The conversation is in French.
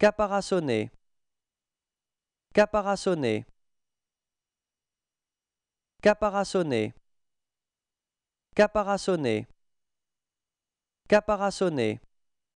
caparaçonner caparaçonner caparaçonner caparaçonner caparaçonner